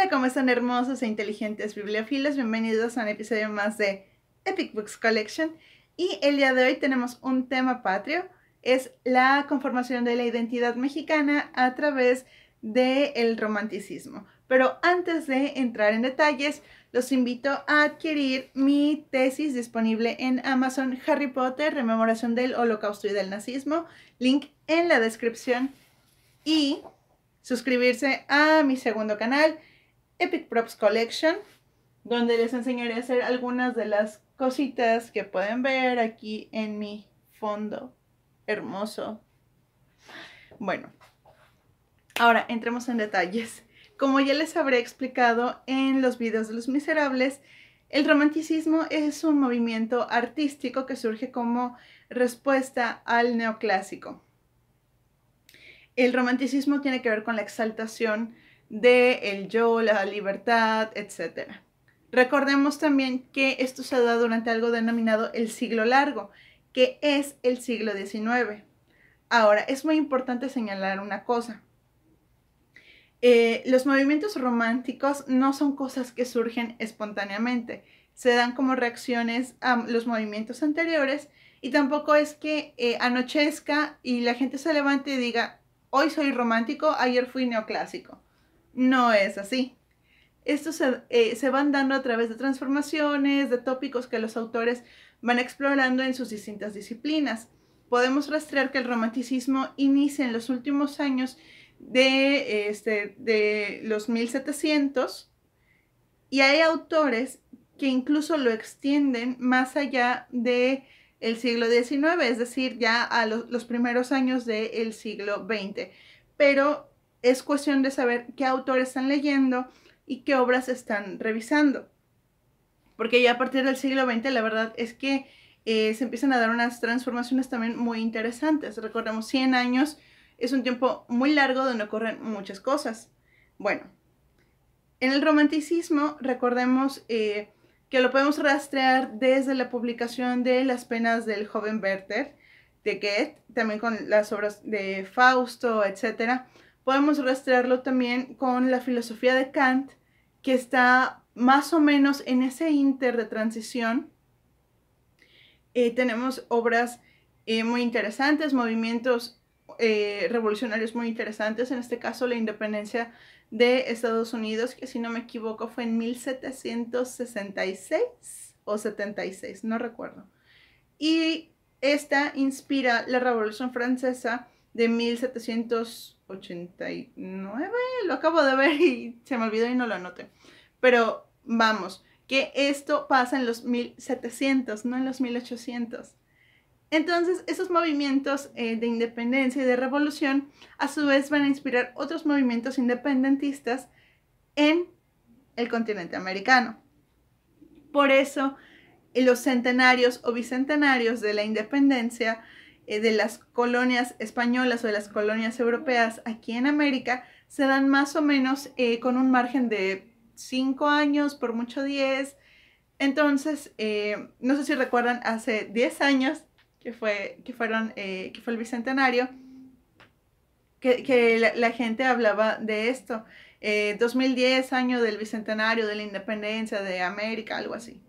Hola, ¿cómo están hermosos e inteligentes bibliófilos? Bienvenidos a un episodio más de Epic Books Collection. Y el día de hoy tenemos un tema patrio, es la conformación de la identidad mexicana a través del romanticismo. Pero antes de entrar en detalles, los invito a adquirir mi tesis disponible en Amazon Harry Potter, Rememoración del Holocausto y del Nazismo, link en la descripción, y suscribirse a mi segundo canal, Epic Props Collection, donde les enseñaré a hacer algunas de las cositas que pueden ver aquí en mi fondo hermoso. Bueno, ahora entremos en detalles. Como ya les habré explicado en los videos de Los Miserables, el romanticismo es un movimiento artístico que surge como respuesta al neoclásico. El romanticismo tiene que ver con la exaltación de el yo, la libertad, etc. Recordemos también que esto se da durante algo denominado el siglo largo, que es el siglo XIX. Ahora, es muy importante señalar una cosa. Eh, los movimientos románticos no son cosas que surgen espontáneamente, se dan como reacciones a los movimientos anteriores y tampoco es que eh, anochezca y la gente se levante y diga, hoy soy romántico, ayer fui neoclásico no es así. esto se, eh, se, van dando a través de transformaciones, de tópicos que los autores van explorando en sus distintas disciplinas. Podemos rastrear que el romanticismo inicia en los últimos años de, este, de los 1700 y hay autores que incluso lo extienden más allá de el siglo XIX, es decir, ya a los, primeros años del siglo XX. Pero es cuestión de saber qué autores están leyendo y qué obras están revisando. Porque ya a partir del siglo XX la verdad es que eh, se empiezan a dar unas transformaciones también muy interesantes. Recordemos, 100 años es un tiempo muy largo donde ocurren muchas cosas. Bueno, en el romanticismo recordemos eh, que lo podemos rastrear desde la publicación de Las penas del joven Werther, de Goethe, también con las obras de Fausto, etcétera podemos rastrearlo también con la filosofía de Kant, que está más o menos en ese inter de transición. Eh, tenemos obras eh, muy interesantes, movimientos eh, revolucionarios muy interesantes, en este caso la independencia de Estados Unidos, que si no me equivoco fue en 1766 o 76, no recuerdo. Y esta inspira la Revolución Francesa de 1700 89, lo acabo de ver y se me olvidó y no lo anoté. Pero vamos, que esto pasa en los 1700, no en los 1800. Entonces, esos movimientos eh, de independencia y de revolución a su vez van a inspirar otros movimientos independentistas en el continente americano. Por eso, los centenarios o bicentenarios de la independencia eh, de las colonias españolas o de las colonias europeas aquí en América se dan más o menos eh, con un margen de 5 años, por mucho 10. Entonces, eh, no sé si recuerdan, hace 10 años que fue, que fueron, que fue el Bicentenario, que, la, gente hablaba de esto. 2010, año del Bicentenario, de la Independencia de América, algo así.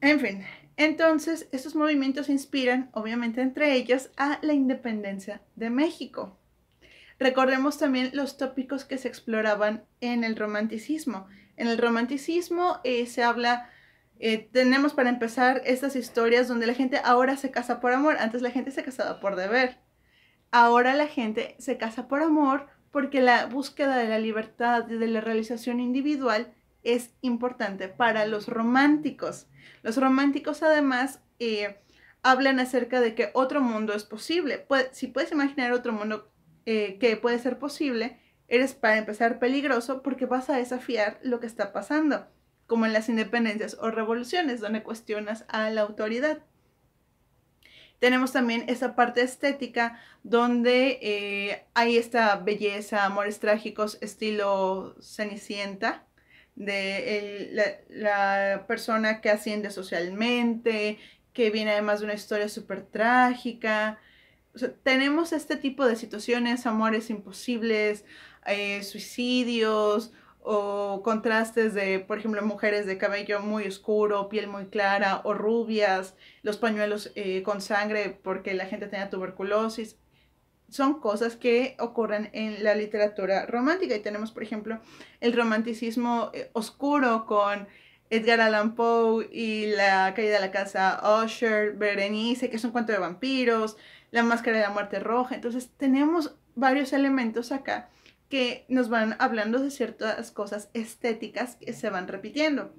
En fin, entonces, estos movimientos se inspiran, obviamente, entre ellas, a la independencia de México. Recordemos también los tópicos que se exploraban en el romanticismo. En el romanticismo eh, se habla, eh, tenemos para empezar estas historias donde la gente ahora se casa por amor, antes la gente se casaba por deber. Ahora la gente se casa por amor porque la búsqueda de la libertad, y de la realización individual, es importante para los románticos. Los románticos además eh, hablan acerca de que otro mundo es posible. si puedes imaginar otro mundo eh, que puede ser posible, eres para empezar peligroso porque vas a desafiar lo que está pasando, como en las independencias o revoluciones, donde cuestionas a la autoridad. Tenemos también esa parte estética donde eh, hay esta belleza, amores trágicos, estilo Cenicienta, de la, persona que asciende socialmente, que viene además de una historia súper trágica. tenemos este tipo de situaciones, amores imposibles, eh, suicidios o contrastes de, por ejemplo, mujeres de cabello muy oscuro, piel muy clara o rubias, los pañuelos eh, con sangre porque la gente tenía tuberculosis son cosas que ocurren en la literatura romántica. Y tenemos, por ejemplo, el romanticismo eh, oscuro con Edgar Allan Poe y La caída de la casa Usher, Berenice, que es un cuento de vampiros, La máscara de la muerte roja. Entonces tenemos varios elementos acá que nos van hablando de ciertas cosas estéticas que se van repitiendo.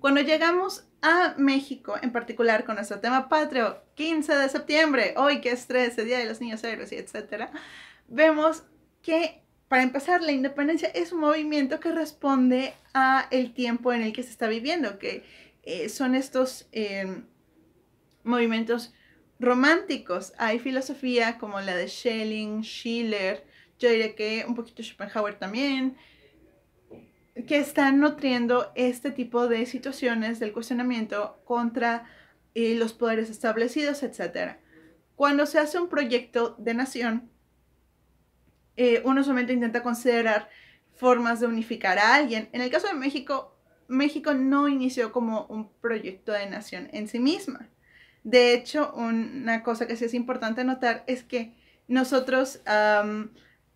Cuando llegamos a México, en particular con nuestro tema patrio, 15 de septiembre, hoy que es 13, Día de los Niños Héroes y etcétera, vemos que para empezar, la independencia es un movimiento que responde a el tiempo en el que se está viviendo, que eh, son estos em, movimientos románticos. Hay filosofía como la de Schelling, Schiller, yo diré que un poquito Schopenhauer también, que están nutriendo este tipo de situaciones del cuestionamiento contra eh, los poderes establecidos, etc. Cuando se hace un proyecto de nación, eh, uno solamente intenta considerar formas de unificar a alguien. En el caso de México, México no inició como un proyecto de nación en sí misma. De hecho, una cosa que sí es importante notar es que nosotros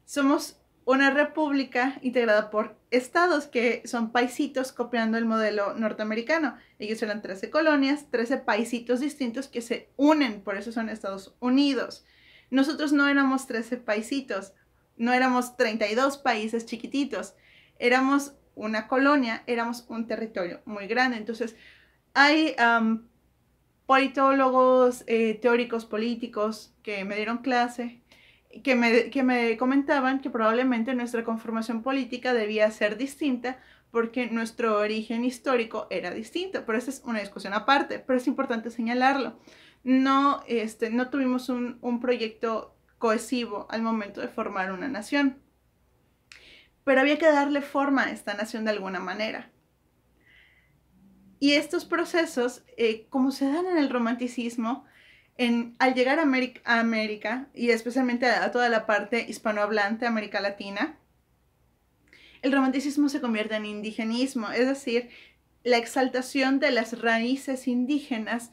somos una república integrada por estados que son paisitos copiando el modelo norteamericano. Ellos eran 13 colonias, 13 paisitos distintos que se unen, por eso son Estados Unidos. Nosotros no éramos 13 paisitos, no éramos 32 países chiquititos, éramos una colonia, éramos un territorio muy grande. Entonces, hay politólogos, eh, teóricos políticos que me dieron clase que me, comentaban que probablemente nuestra conformación política debía ser distinta porque nuestro origen histórico era distinto, pero esa es una discusión aparte, pero es importante señalarlo. No, este, no tuvimos un, proyecto cohesivo al momento de formar una nación, pero había que darle forma a esta nación de alguna manera. Y estos procesos, eh, como se dan en el romanticismo, al llegar a América, y especialmente a, toda la parte hispanohablante, América Latina, el romanticismo se convierte en indigenismo, es decir, la exaltación de las raíces indígenas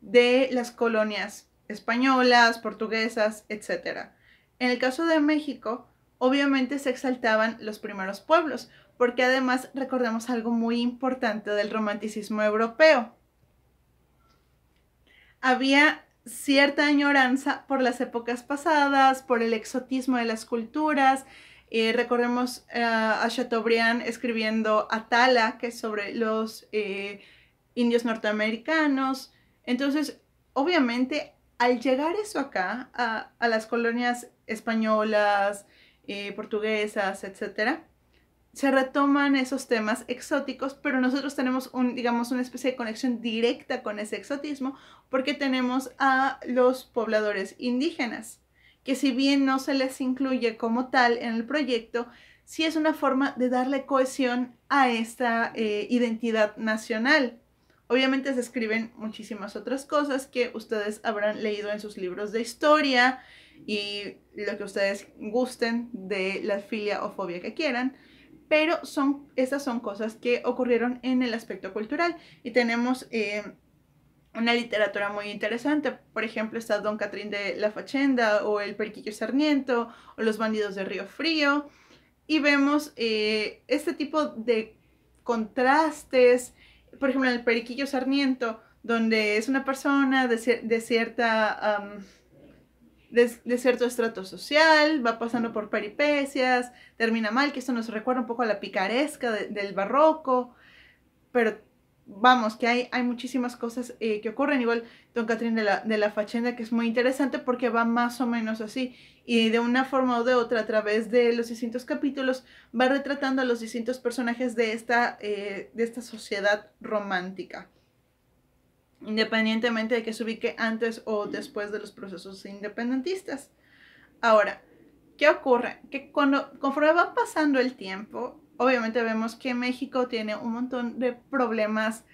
de las colonias españolas, portuguesas, etc. En el caso de México, obviamente se exaltaban los primeros pueblos, porque además recordemos algo muy importante del romanticismo europeo. Había cierta añoranza por las épocas pasadas, por el exotismo de las culturas. Eh, recordemos recorremos eh, a Chateaubriand escribiendo Atala, que es sobre los eh, indios norteamericanos. Entonces, obviamente, al llegar eso acá, a, las colonias españolas, portuguesas, etcétera, se retoman esos temas exóticos, pero nosotros tenemos un, digamos, una especie de conexión directa con ese exotismo porque tenemos a los pobladores indígenas, que si bien no se les incluye como tal en el proyecto, sí es una forma de darle cohesión a esta eh, identidad nacional. Obviamente se escriben muchísimas otras cosas que ustedes habrán leído en sus libros de historia y lo que ustedes gusten de la filia o fobia que quieran pero son, estas son cosas que ocurrieron en el aspecto cultural y tenemos eh, una literatura muy interesante. Por ejemplo, está Don Catrín de la Fachenda o El Periquillo Sarniento, o Los Bandidos de Río Frío. Y vemos eh, este tipo de contrastes. Por ejemplo, en El Periquillo Sarniento, donde es una persona de, cierta de, cierto estrato social, va pasando por peripecias, termina mal, que esto nos recuerda un poco a la picaresca del barroco, pero vamos, que hay, muchísimas cosas eh, que ocurren, igual Don Catrín de la, de Fachenda, que es muy interesante porque va más o menos así, y de una forma o de otra, a través de los distintos capítulos, va retratando a los distintos personajes de eh, de esta sociedad romántica independientemente de que se ubique antes o después de los procesos independentistas. Ahora, ¿qué ocurre? Que cuando, conforme va pasando el tiempo, obviamente vemos que México tiene un montón de problemas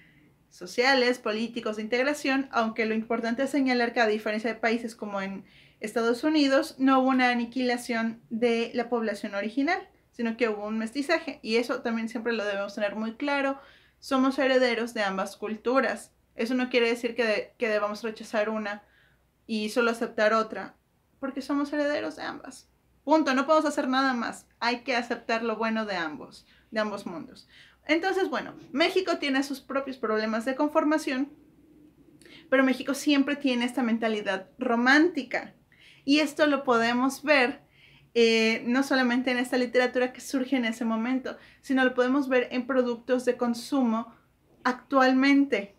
sociales, políticos, de integración, aunque lo importante es señalar que a diferencia de países como en Estados Unidos, no hubo una aniquilación de la población original, sino que hubo un mestizaje, y eso también siempre lo debemos tener muy claro, somos herederos de ambas culturas. Eso no quiere decir que, debamos rechazar una y solo aceptar otra, porque somos herederos de ambas. Punto, no podemos hacer nada más. Hay que aceptar lo bueno de ambos, de ambos mundos. Entonces, bueno, México tiene sus propios problemas de conformación, pero México siempre tiene esta mentalidad romántica. Y esto lo podemos ver eh, no solamente en esta literatura que surge en ese momento, sino lo podemos ver en productos de consumo actualmente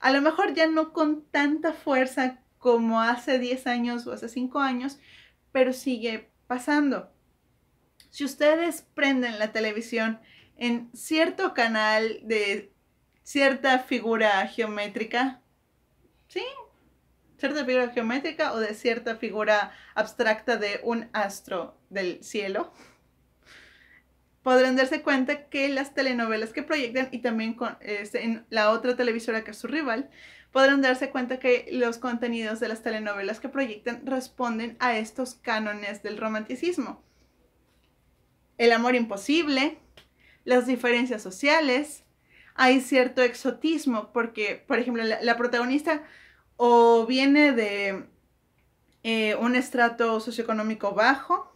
a lo mejor ya no con tanta fuerza como hace 10 años o hace 5 años, pero sigue pasando. Si ustedes prenden la televisión en cierto canal de cierta figura geométrica, ¿sí? Cierta figura geométrica o de cierta figura abstracta de un astro del cielo, podrán darse cuenta que las telenovelas que proyectan y también este, en la otra televisora que es su rival, podrán darse cuenta que los contenidos de las telenovelas que proyectan responden a estos cánones del romanticismo. El amor imposible, las diferencias sociales, hay cierto exotismo porque, por ejemplo, la, protagonista o viene de eh, un estrato socioeconómico bajo,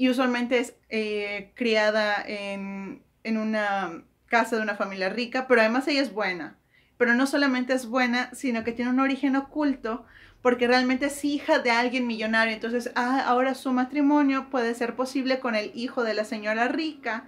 y usualmente es eh, criada en, en, una casa de una familia rica, pero además ella es buena. Pero no solamente es buena, sino que tiene un origen oculto, porque realmente es hija de alguien millonario. Entonces, ah, ahora su matrimonio puede ser posible con el hijo de la señora rica.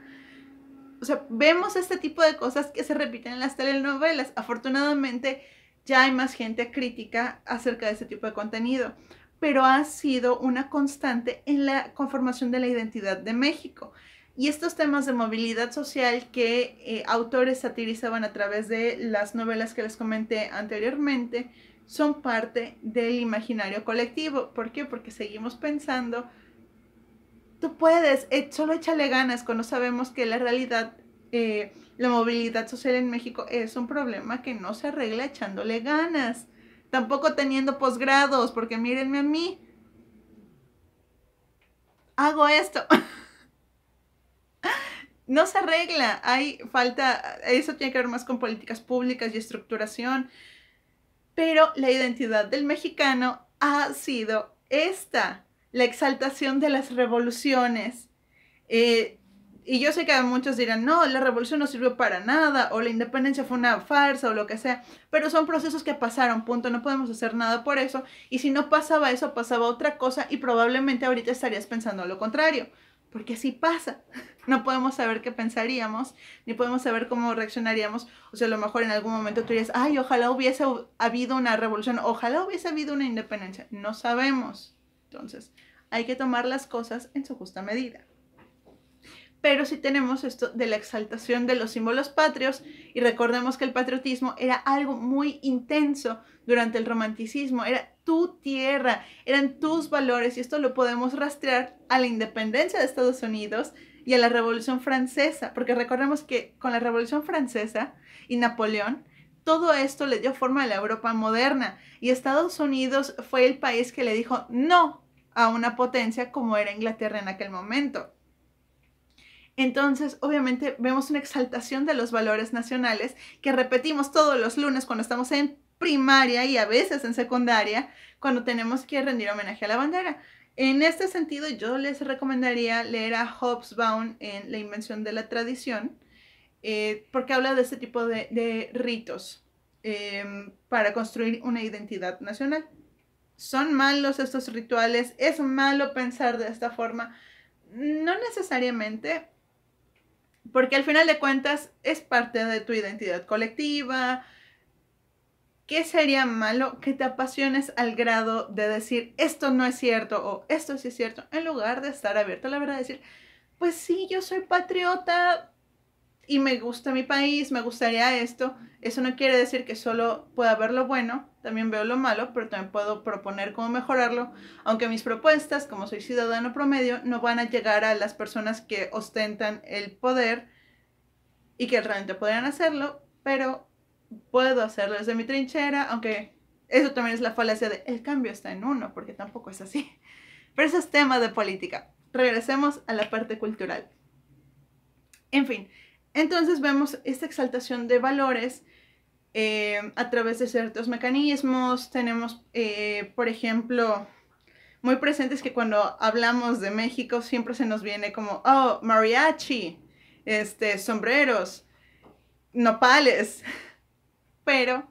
O sea, vemos este tipo de cosas que se repiten en las telenovelas. Afortunadamente, ya hay más gente crítica acerca de este tipo de contenido pero ha sido una constante en la conformación de la identidad de México. Y estos temas de movilidad social que eh, autores satirizaban a través de las novelas que les comenté anteriormente son parte del imaginario colectivo. ¿Por qué? Porque seguimos pensando, tú puedes, eh, solo échale ganas cuando sabemos que la realidad, eh, la movilidad social en México es un problema que no se arregla echándole ganas tampoco teniendo posgrados, porque mírenme a mí. Hago esto. no se arregla, hay falta, eso tiene que ver más con políticas públicas y estructuración, pero la identidad del mexicano ha sido esta, la exaltación de las revoluciones, eh, y yo sé que muchos dirán, no, la revolución no sirvió para nada, o la independencia fue una farsa, o lo que sea, pero son procesos que pasaron, punto, no podemos hacer nada por eso, y si no pasaba eso, pasaba otra cosa, y probablemente ahorita estarías pensando lo contrario, porque así pasa. No podemos saber qué pensaríamos, ni podemos saber cómo reaccionaríamos. O sea, a lo mejor en algún momento tú dirías, ay, ojalá hubiese habido una revolución, ojalá hubiese habido una independencia. No sabemos. Entonces, hay que tomar las cosas en su justa medida pero si tenemos esto de la exaltación de los símbolos patrios y recordemos que el patriotismo era algo muy intenso durante el romanticismo, era tu tierra, eran tus valores y esto lo podemos rastrear a la independencia de Estados Unidos y a la Revolución Francesa, porque recordemos que con la Revolución Francesa y Napoleón, todo esto le dio forma a la Europa moderna y Estados Unidos fue el país que le dijo no a una potencia como era Inglaterra en aquel momento. Entonces, obviamente, vemos una exaltación de los valores nacionales que repetimos todos los lunes cuando estamos en primaria y a veces en secundaria, cuando tenemos que rendir homenaje a la bandera. En este sentido, yo les recomendaría leer a Hobsbawm en La Invención de la Tradición, eh, porque habla de este tipo de, ritos em, para construir una identidad nacional. ¿Son malos estos rituales? ¿Es malo pensar de esta forma? No necesariamente. Porque al final de cuentas es parte de tu identidad colectiva. ¿Qué sería malo que te apasiones al grado de decir esto no es cierto o esto sí es cierto? En lugar de estar abierto a la verdad, decir, pues sí, yo soy patriota, y me gusta mi país, me gustaría esto, eso no quiere decir que solo pueda ver lo bueno, también veo lo malo, pero también puedo proponer cómo mejorarlo, aunque mis propuestas, como soy ciudadano promedio, no van a llegar a las personas que ostentan el poder y que realmente podrían hacerlo, pero puedo hacerlo desde mi trinchera, aunque eso también es la falacia de el cambio está en uno, porque tampoco es así. Pero eso es tema de política. Regresemos a la parte cultural. En fin, entonces vemos esta exaltación de valores eh, a través de ciertos mecanismos. Tenemos, eh, por ejemplo, muy presentes que cuando hablamos de México siempre se nos viene como, oh, mariachi, este, sombreros, nopales, pero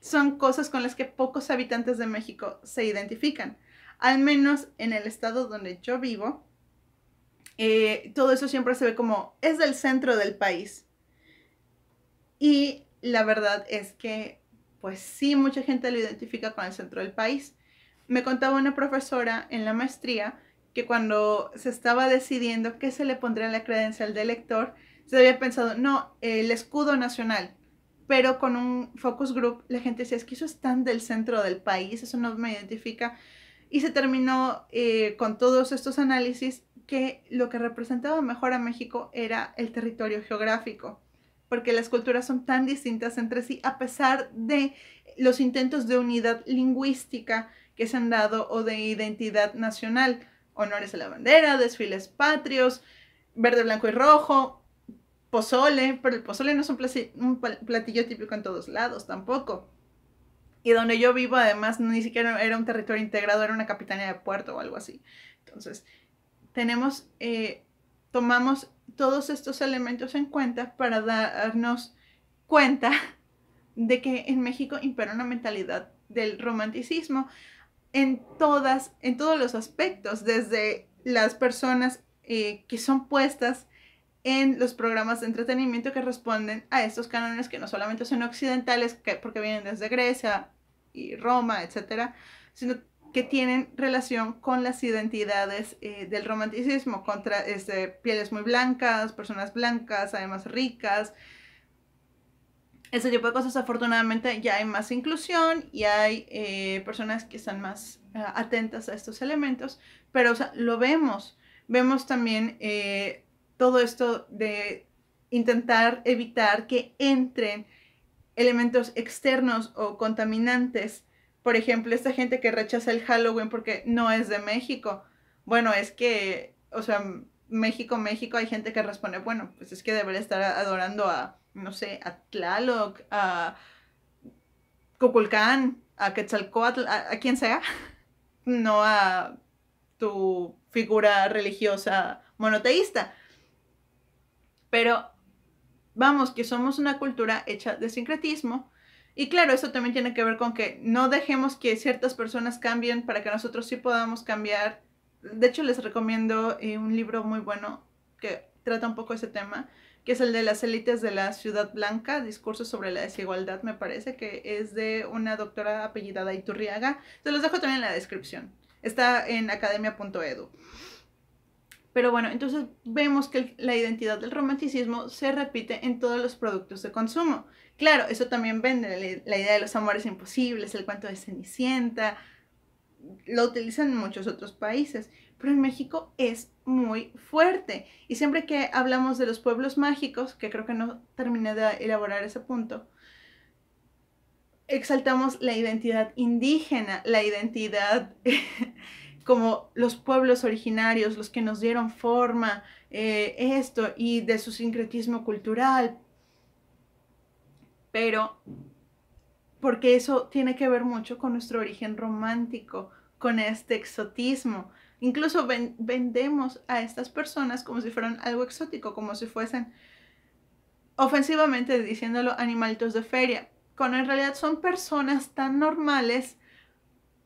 son cosas con las que pocos habitantes de México se identifican, al menos en el estado donde yo vivo, eh, todo eso siempre se ve como es del centro del país. Y la verdad es que, pues sí, mucha gente lo identifica con el centro del país. Me contaba una profesora en la maestría que cuando se estaba decidiendo qué se le pondría en la credencial del lector, se había pensado, no, el escudo nacional, pero con un focus group la gente decía, es que eso es tan del centro del país, eso no me identifica. Y se terminó eh, con todos estos análisis que lo que representaba mejor a México era el territorio geográfico, porque las culturas son tan distintas entre sí a pesar de los intentos de unidad lingüística que se han dado o de identidad nacional, honores a la bandera, desfiles patrios, verde, blanco y rojo, pozole, pero el pozole no es un platillo típico en todos lados tampoco. Y donde yo vivo, además, ni siquiera era un territorio integrado, era una capitanía de puerto o algo así. Entonces, tenemos, eh, tomamos todos estos elementos en cuenta para darnos cuenta de que en México impera una mentalidad del romanticismo en todas, en todos los aspectos, desde las personas eh, que son puestas en los programas de entretenimiento que responden a estos cánones que no solamente son occidentales, porque vienen desde Grecia y Roma, etcétera, sino que tienen relación con las identidades eh, del romanticismo, contra este, pieles muy blancas, personas blancas, además ricas. Ese tipo de cosas, afortunadamente, ya hay más inclusión y hay eh, personas que están más eh, atentas a estos elementos, pero lo vemos. Vemos también todo esto de intentar evitar que entren elementos externos o contaminantes. Por ejemplo, esta gente que rechaza el Halloween porque no es de México. Bueno, es que, o sea, México, México, hay gente que responde, bueno, pues es que debería estar adorando a, no sé, a Tlaloc, a Cuculcán, a Quetzalcoatl, a quien sea, no a tu figura religiosa monoteísta. Pero vamos, que somos una cultura hecha de sincretismo. Y claro, eso también tiene que ver con que no dejemos que ciertas personas cambien para que nosotros sí podamos cambiar. De hecho, les recomiendo eh, un libro muy bueno que trata un poco ese tema, que es el de las élites de la ciudad blanca, discurso sobre la desigualdad, me parece, que es de una doctora apellidada Iturriaga. Se los dejo también en la descripción. Está en academia.edu. Pero bueno, entonces vemos que la identidad del romanticismo se repite en todos los productos de consumo. Claro, eso también vende la idea de los amores imposibles, el cuento de Cenicienta, lo utilizan en muchos otros países, pero en México es muy fuerte. Y siempre que hablamos de los pueblos mágicos, que creo que no terminé de elaborar ese punto, exaltamos la identidad indígena, la identidad como los pueblos originarios, los que nos dieron forma, eh, esto, y de su sincretismo cultural. Pero, porque eso tiene que ver mucho con nuestro origen romántico, con este exotismo. Incluso vendemos a estas personas como si fueran algo exótico, como si fuesen ofensivamente diciéndolo animalitos de feria, cuando en realidad son personas tan normales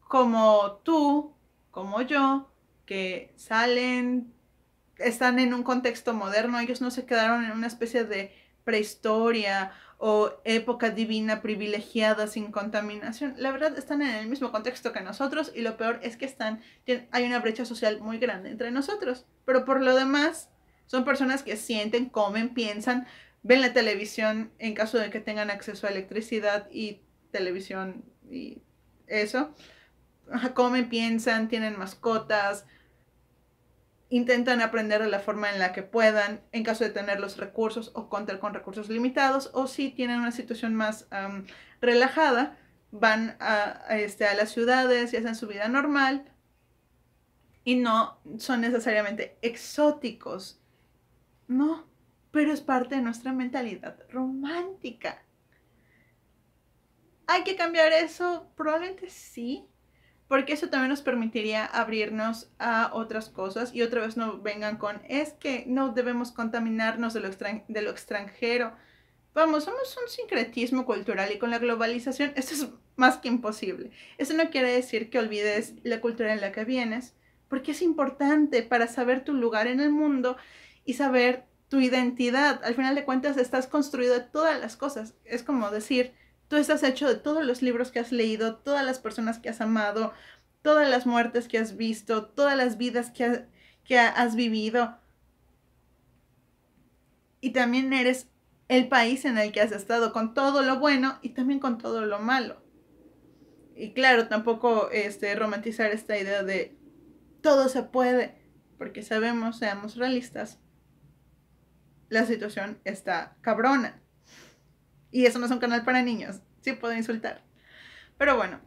como tú, como yo, que salen, están en un contexto moderno, ellos no se quedaron en una especie de prehistoria o época divina privilegiada sin contaminación. La verdad están en el mismo contexto que nosotros y lo peor es que están, hay una brecha social muy grande entre nosotros. Pero por lo demás, son personas que sienten, comen, piensan, ven la televisión en caso de que tengan acceso a electricidad y televisión y eso comen, piensan, tienen mascotas, intentan aprender de la forma en la que puedan, en caso de tener los recursos o contar con recursos limitados, o si tienen una situación más relajada, van este, a las ciudades y hacen su vida normal y no son necesariamente exóticos. No, pero es parte de nuestra mentalidad romántica. ¿Hay que cambiar eso? Probablemente sí, porque eso también nos permitiría abrirnos a otras cosas y otra vez no vengan con, es que no debemos contaminarnos de lo, extranjero. Vamos, somos un sincretismo cultural y con la globalización esto es más que imposible. Eso no quiere decir que olvides la cultura en la que vienes, porque es importante para saber tu lugar en el mundo y saber tu identidad. Al final de cuentas, estás construido de todas las cosas. Es como decir, Tú estás hecho de todos los libros que has leído, todas las personas que has amado, todas las muertes que has visto, todas las vidas que, has vivido. Y también eres el país en el que has estado, con todo lo bueno y también con todo lo malo. Y claro, tampoco este, romantizar esta idea de todo se puede, porque sabemos, seamos realistas, la situación está cabrona. Y eso no es un canal para niños. Sí puedo insultar. Pero bueno.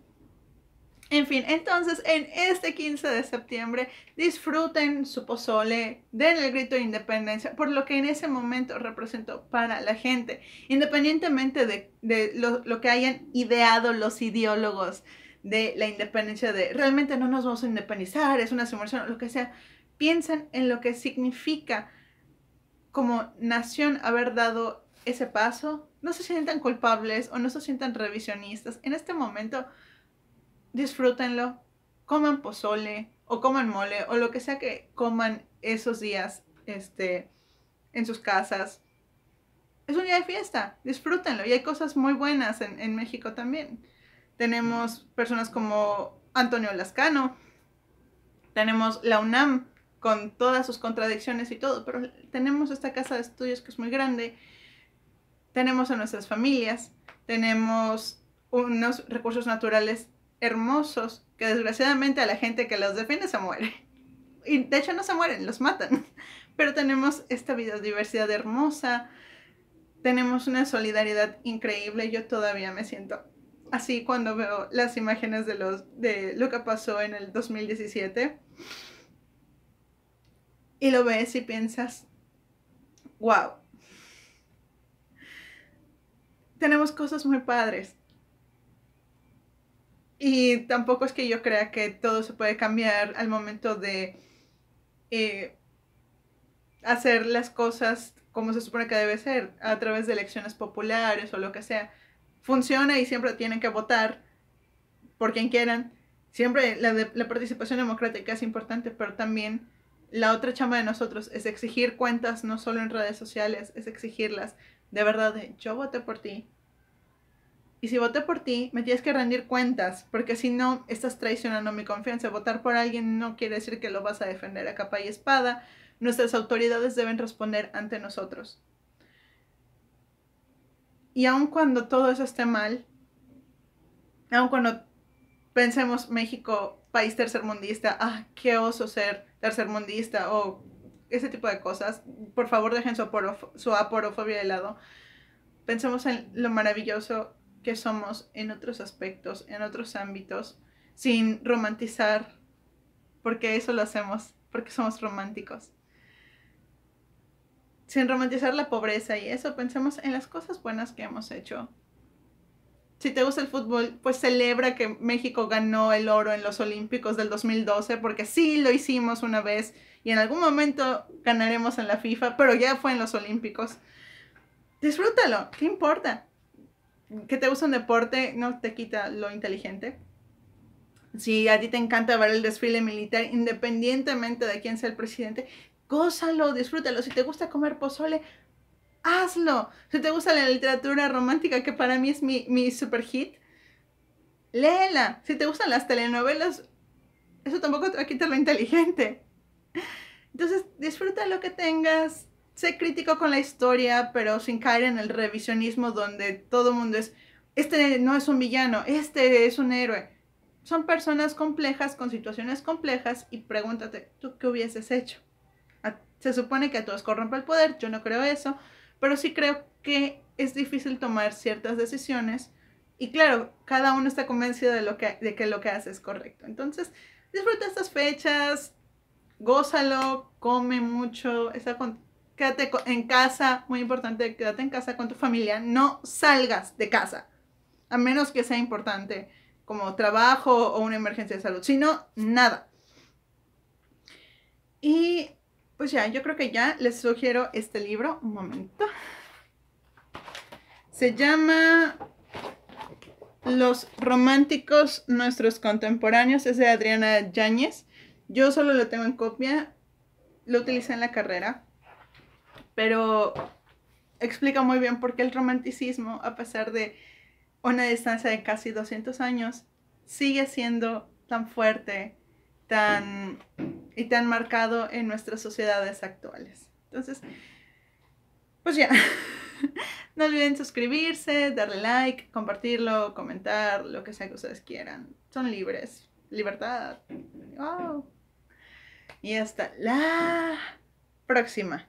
En fin, entonces en este 15 de septiembre disfruten su pozole, den el grito de independencia por lo que en ese momento representó para la gente, independientemente de, lo, que hayan ideado los ideólogos de la independencia, de realmente no nos vamos a independizar, es una simulación, lo que sea. Piensen en lo que significa como nación haber dado ese paso no se sientan culpables o no se sientan revisionistas. En este momento, disfrútenlo, coman pozole o coman mole o lo que sea que coman esos días este, en sus casas. Es un día de fiesta, disfrútenlo. Y hay cosas muy buenas en, en México también. Tenemos personas como Antonio Lascano, tenemos la UNAM con todas sus contradicciones y todo, pero tenemos esta casa de estudios que es muy grande tenemos a nuestras familias, tenemos unos recursos naturales hermosos que desgraciadamente a la gente que los defiende se muere. Y de hecho no se mueren, los matan. Pero tenemos esta biodiversidad hermosa, tenemos una solidaridad increíble. Yo todavía me siento así cuando veo las imágenes de, los, de lo que pasó en el 2017. Y lo ves y piensas, wow, tenemos cosas muy padres. Y tampoco es que yo crea que todo se puede cambiar al momento de eh, hacer las cosas como se supone que debe ser, a través de elecciones populares o lo que sea. Funciona y siempre tienen que votar por quien quieran. Siempre la, la participación democrática es importante, pero también la otra chama de nosotros es exigir cuentas no solo en redes sociales, es exigirlas de verdad, yo voté por ti. Y si voté por ti, me tienes que rendir cuentas, porque si no, estás traicionando mi confianza. Votar por alguien no quiere decir que lo vas a defender a capa y espada. Nuestras autoridades deben responder ante nosotros. Y aun cuando todo eso esté mal, aun cuando pensemos México, país tercermundista, ah, qué oso ser tercermundista o ese tipo de cosas. Por favor, dejen su, su aporofobia de lado. Pensemos en lo maravilloso que somos en otros aspectos, en otros ámbitos, sin romantizar, porque eso lo hacemos, porque somos románticos. Sin romantizar la pobreza y eso, pensemos en las cosas buenas que hemos hecho. Si te gusta el fútbol, pues celebra que México ganó el oro en los Olímpicos del 2012, porque sí lo hicimos una vez y en algún momento ganaremos en la FIFA, pero ya fue en los Olímpicos. Disfrútalo, ¿qué importa? Que te gusta un deporte no te quita lo inteligente. Si a ti te encanta ver el desfile militar, independientemente de quién sea el presidente, gózalo, disfrútalo. Si te gusta comer pozole, hazlo. Si te gusta la literatura romántica, que para mí es mi, mi super hit, léela. Si te gustan las telenovelas, eso tampoco te quita lo inteligente. Entonces, disfruta lo que tengas, sé crítico con la historia, pero sin caer en el revisionismo donde todo el mundo es, este no es un villano, este es un héroe. Son personas complejas, con situaciones complejas, y pregúntate, ¿tú qué hubieses hecho? Se supone que a todos corrompe el poder, yo no creo eso, pero sí creo que es difícil tomar ciertas decisiones y claro, cada uno está convencido de, lo que, de que lo que hace es correcto. Entonces, disfruta estas fechas, gózalo, come mucho, está con, quédate en casa, muy importante, quédate en casa con tu familia, no salgas de casa, a menos que sea importante, como trabajo o una emergencia de salud, sino nada. Y pues ya, yo creo que ya les sugiero este libro, un momento. Se llama Los románticos, nuestros contemporáneos, es de Adriana Yáñez. Yo solo lo tengo en copia, lo utilicé en la carrera, pero explica muy bien por qué el romanticismo, a pesar de una distancia de casi 200 años, sigue siendo tan fuerte tan, y tan marcado en nuestras sociedades actuales. Entonces, pues ya, no olviden suscribirse, darle like, compartirlo, comentar, lo que sea que ustedes quieran. Son libres, libertad. ¡Wow! Y hasta la próxima.